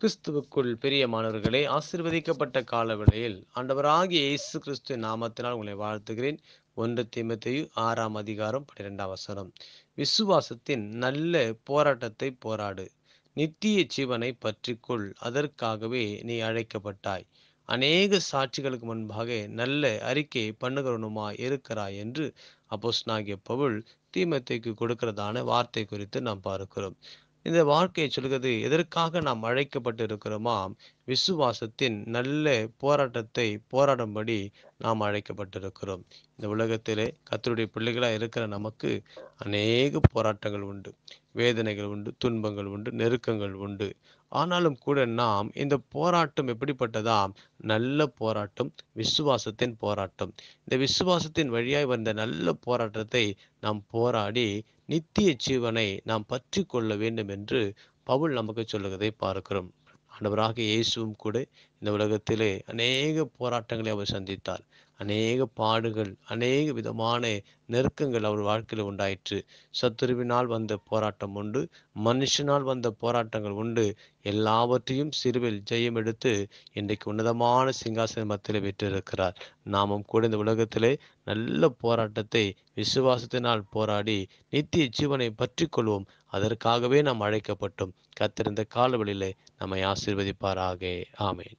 கிறிஸ்துவுக்குள் பெரியமானவர்களே ஆசிர்வதிக்கப்பட்ட காலவேளையில் ஆண்டவராகிய இயேசு கிறிஸ்து நாமத்தினால் உங்களை வாழ்த்துகிறேன் ஒன்று தீமத்தையு ஆறாம் அதிகாரம் பன்னிரெண்டாம் வசனம் விசுவாசத்தின் நல்ல போராட்டத்தை போராடு நித்திய ஜீவனை பற்றிக்கொள் அதற்காகவே நீ அழைக்கப்பட்டாய் அநேக சாட்சிகளுக்கு முன்பாக நல்ல அறிக்கை பண்ணுகிறனுமா இருக்கிறாய் என்று அப்போஸ்னாகிய பவுல் தீமத்தைக்கு கொடுக்கிறதான வார்த்தை குறித்து நாம் பார்க்கிறோம் இந்த வாழ்க்கையை சொல்கிறது எதற்காக நாம் அழைக்கப்பட்டு இருக்கிறோமா விசுவாசத்தின் நல்ல போராட்டத்தை போராடும்படி நாம் அழைக்கப்பட்டிருக்கிறோம் இந்த உலகத்திலே கத்தருடைய பிள்ளைகளாக இருக்கிற நமக்கு அநேக போராட்டங்கள் உண்டு வேதனைகள் உண்டு துன்பங்கள் உண்டு நெருக்கங்கள் உண்டு ஆனாலும் கூட நாம் இந்த போராட்டம் எப்படிப்பட்டதா நல்ல போராட்டம் விசுவாசத்தின் போராட்டம் இந்த விசுவாசத்தின் வழியாய் வந்த நல்ல போராட்டத்தை நாம் போராடி நித்திய ஜீவனை நாம் பற்றி கொள்ள வேண்டும் என்று பவுல் நமக்கு சொல்லுகிறதை பார்க்கிறோம் ஆண்டவராக இயேசுவும் கூட இந்த உலகத்திலே அநேக போராட்டங்களை அவர் சந்தித்தார் அநேக பாடுகள் அநேக விதமான நெருக்கங்கள் அவர் வாழ்க்கையில் உண்டாயிற்று சத்துருவினால் வந்த போராட்டம் உண்டு மனுஷனால் வந்த போராட்டங்கள் உண்டு எல்லாவற்றையும் சிறுவில் ஜெயம் எடுத்து இன்றைக்கு உன்னதமான சிங்காசன மத்தியில் பெற்றிருக்கிறார் நாமும் கூட இந்த உலகத்திலே நல்ல போராட்டத்தை விசுவாசத்தினால் போராடி நித்திய ஜீவனை பற்றி கொள்வோம் அதற்காகவே நாம் அழைக்கப்பட்டோம் கத்திருந்த காலவெளியிலே நம்மை ஆசீர்வதிப்பாராக ஆமேன்